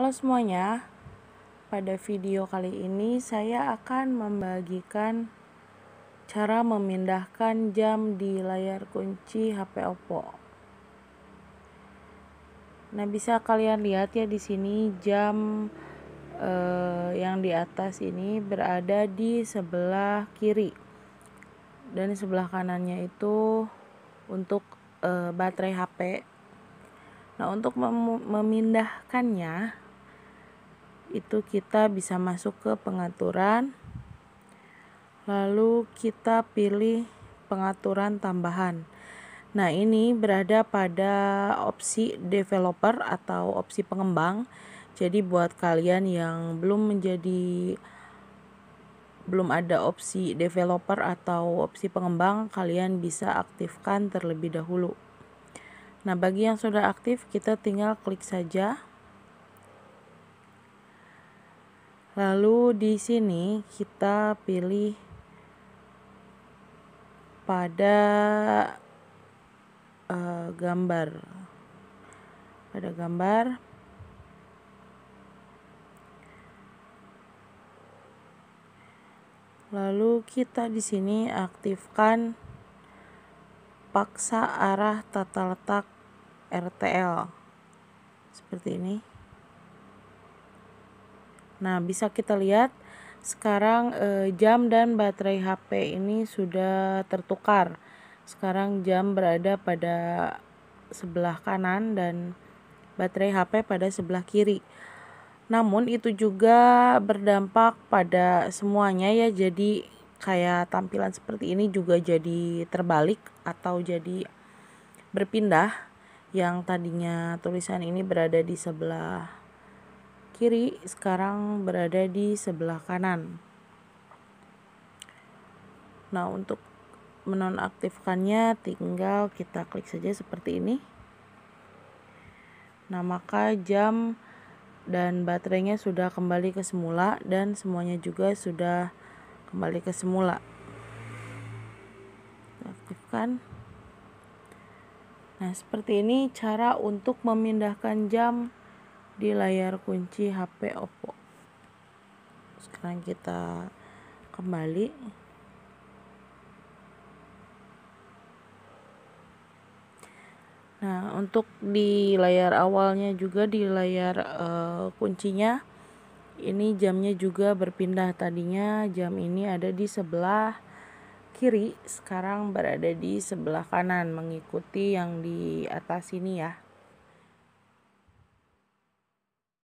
Halo semuanya, pada video kali ini saya akan membagikan cara memindahkan jam di layar kunci HP Oppo. Nah, bisa kalian lihat ya di sini jam eh, yang di atas ini berada di sebelah kiri. Dan sebelah kanannya itu untuk eh, baterai HP. Nah, untuk mem memindahkannya itu kita bisa masuk ke pengaturan lalu kita pilih pengaturan tambahan nah ini berada pada opsi developer atau opsi pengembang jadi buat kalian yang belum menjadi belum ada opsi developer atau opsi pengembang kalian bisa aktifkan terlebih dahulu nah bagi yang sudah aktif kita tinggal klik saja Lalu di sini kita pilih pada uh, gambar. Pada gambar Lalu kita di sini aktifkan paksa arah tata letak RTL seperti ini. Nah, bisa kita lihat sekarang eh, jam dan baterai HP ini sudah tertukar. Sekarang jam berada pada sebelah kanan dan baterai HP pada sebelah kiri. Namun itu juga berdampak pada semuanya ya. Jadi kayak tampilan seperti ini juga jadi terbalik atau jadi berpindah yang tadinya tulisan ini berada di sebelah kiri sekarang berada di sebelah kanan. Nah, untuk menonaktifkannya tinggal kita klik saja seperti ini. Nah, maka jam dan baterainya sudah kembali ke semula dan semuanya juga sudah kembali ke semula. aktifkan. Nah, seperti ini cara untuk memindahkan jam di layar kunci HP Oppo sekarang kita kembali nah untuk di layar awalnya juga di layar uh, kuncinya ini jamnya juga berpindah tadinya jam ini ada di sebelah kiri sekarang berada di sebelah kanan mengikuti yang di atas ini ya